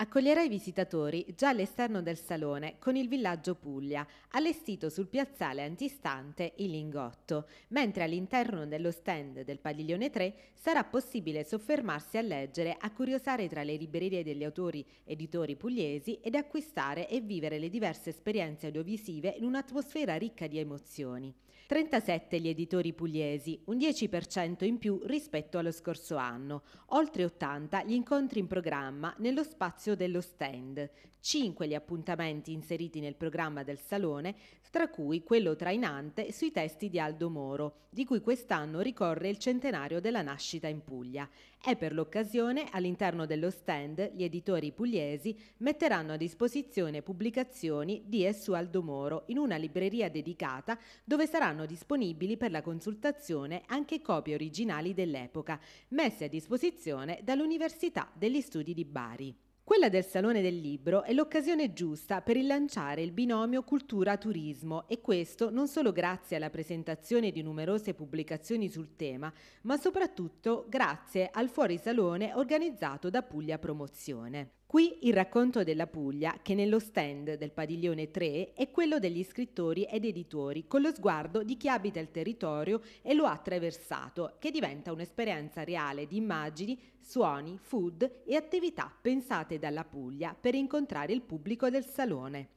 Accoglierà i visitatori già all'esterno del salone con il villaggio Puglia, allestito sul piazzale antistante il Lingotto, mentre all'interno dello stand del padiglione 3 sarà possibile soffermarsi a leggere, a curiosare tra le librerie degli autori editori pugliesi ed acquistare e vivere le diverse esperienze audiovisive in un'atmosfera ricca di emozioni. 37 gli editori pugliesi, un 10% in più rispetto allo scorso anno, oltre 80 gli incontri in programma nello spazio spazio dello stand, Cinque gli appuntamenti inseriti nel programma del Salone, tra cui quello trainante sui testi di Aldo Moro, di cui quest'anno ricorre il centenario della nascita in Puglia. E per l'occasione, all'interno dello stand, gli editori pugliesi metteranno a disposizione pubblicazioni di e su Aldo Moro in una libreria dedicata dove saranno disponibili per la consultazione anche copie originali dell'epoca, messe a disposizione dall'Università degli Studi di Bari. Quella del Salone del Libro è l'occasione giusta per rilanciare il binomio cultura-turismo e questo non solo grazie alla presentazione di numerose pubblicazioni sul tema, ma soprattutto grazie al fuorisalone organizzato da Puglia Promozione. Qui il racconto della Puglia, che nello stand del padiglione 3 è quello degli scrittori ed editori, con lo sguardo di chi abita il territorio e lo ha attraversato, che diventa un'esperienza reale di immagini, suoni, food e attività pensate dalla Puglia per incontrare il pubblico del salone.